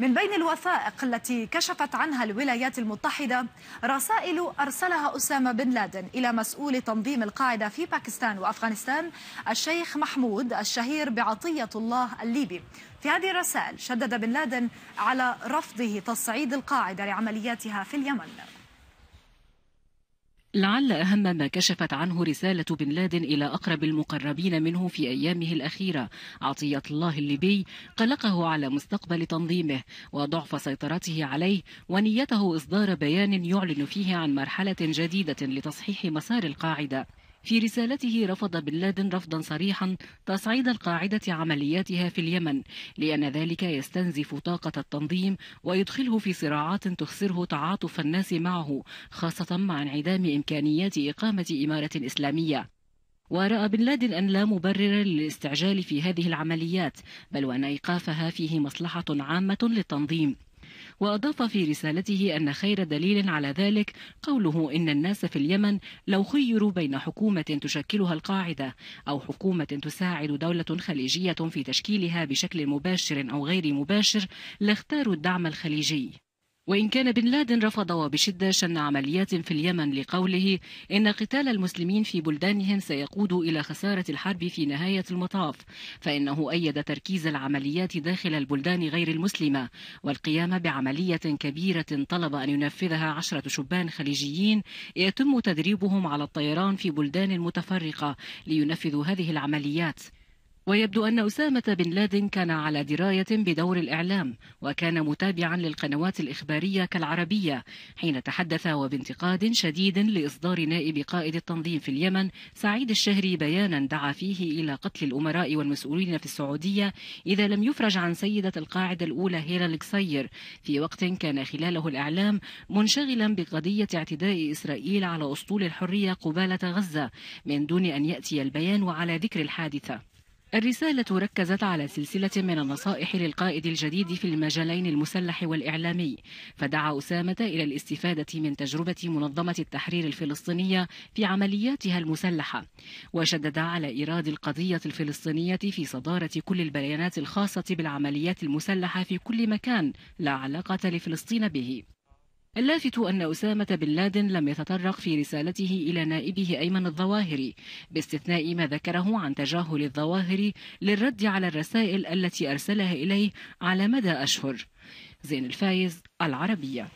من بين الوثائق التي كشفت عنها الولايات المتحدة رسائل أرسلها أسامة بن لادن إلى مسؤول تنظيم القاعدة في باكستان وأفغانستان الشيخ محمود الشهير بعطية الله الليبي في هذه الرسائل شدد بن لادن على رفضه تصعيد القاعدة لعملياتها في اليمن لعل أهم ما كشفت عنه رسالة بن لادن إلى أقرب المقربين منه في أيامه الأخيرة عطية الله الليبي قلقه على مستقبل تنظيمه وضعف سيطرته عليه ونيته إصدار بيان يعلن فيه عن مرحلة جديدة لتصحيح مسار القاعدة في رسالته رفض بن لادن رفضا صريحا تصعيد القاعدة عملياتها في اليمن لأن ذلك يستنزف طاقة التنظيم ويدخله في صراعات تخسره تعاطف الناس معه خاصة مع انعدام إمكانيات إقامة إمارة إسلامية ورأى بن لادن أن لا مبرر للاستعجال في هذه العمليات بل وأن إيقافها فيه مصلحة عامة للتنظيم وأضاف في رسالته أن خير دليل على ذلك قوله إن الناس في اليمن لو خيروا بين حكومة تشكلها القاعدة أو حكومة تساعد دولة خليجية في تشكيلها بشكل مباشر أو غير مباشر لاختاروا الدعم الخليجي وإن كان بن لادن رفض وبشدة شن عمليات في اليمن لقوله إن قتال المسلمين في بلدانهم سيقود إلى خسارة الحرب في نهاية المطاف فإنه أيد تركيز العمليات داخل البلدان غير المسلمة والقيام بعملية كبيرة طلب أن ينفذها عشرة شبان خليجيين يتم تدريبهم على الطيران في بلدان متفرقة لينفذوا هذه العمليات ويبدو أن أسامة بن لادن كان على دراية بدور الإعلام وكان متابعا للقنوات الإخبارية كالعربية حين تحدث وبانتقاد شديد لإصدار نائب قائد التنظيم في اليمن سعيد الشهري بيانا دعا فيه إلى قتل الأمراء والمسؤولين في السعودية إذا لم يفرج عن سيدة القاعدة الأولى هيلا القصير في وقت كان خلاله الإعلام منشغلا بقضية اعتداء إسرائيل على أسطول الحرية قبالة غزة من دون أن يأتي البيان على ذكر الحادثة الرسالة ركزت على سلسلة من النصائح للقائد الجديد في المجالين المسلح والإعلامي فدعا أسامة إلى الاستفادة من تجربة منظمة التحرير الفلسطينية في عملياتها المسلحة وشدد على إيراد القضية الفلسطينية في صدارة كل البيانات الخاصة بالعمليات المسلحة في كل مكان لا علاقة لفلسطين به اللافت أن أسامة بن لادن لم يتطرق في رسالته إلى نائبه أيمن الظواهري باستثناء ما ذكره عن تجاهل الظواهري للرد على الرسائل التي أرسلها إليه على مدى أشهر زين الفايز العربية